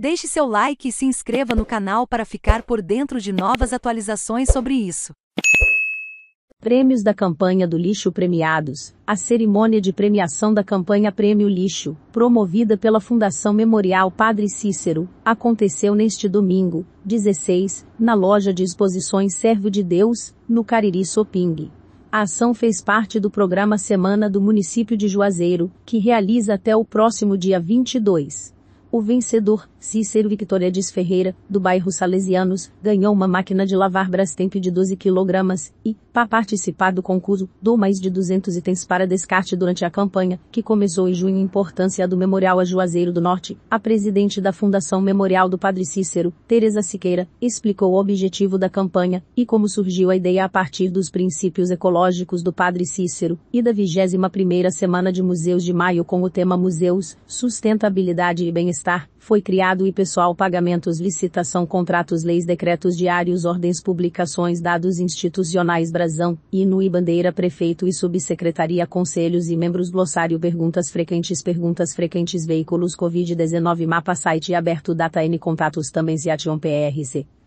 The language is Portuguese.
Deixe seu like e se inscreva no canal para ficar por dentro de novas atualizações sobre isso. Prêmios da Campanha do Lixo Premiados. A cerimônia de premiação da campanha Prêmio Lixo, promovida pela Fundação Memorial Padre Cícero, aconteceu neste domingo, 16, na loja de exposições Servo de Deus, no Cariri Soping. A ação fez parte do programa Semana do Município de Juazeiro, que realiza até o próximo dia 22. O vencedor, Cícero Victoria Dias Ferreira, do bairro Salesianos, ganhou uma máquina de lavar Brastemp de 12 kg e, para participar do concurso, dou mais de 200 itens para descarte durante a campanha, que começou em junho. Importância do Memorial a Juazeiro do Norte, a presidente da Fundação Memorial do Padre Cícero, Teresa Siqueira, explicou o objetivo da campanha e como surgiu a ideia a partir dos princípios ecológicos do Padre Cícero e da 21 primeira Semana de Museus de Maio com o tema Museus, Sustentabilidade e Bem-Estar foi criado e pessoal pagamentos licitação contratos leis decretos diários ordens publicações dados institucionais brasão, e bandeira prefeito e subsecretaria conselhos e membros glossário perguntas frequentes perguntas frequentes veículos covid-19 mapa site aberto data n contatos também se PRC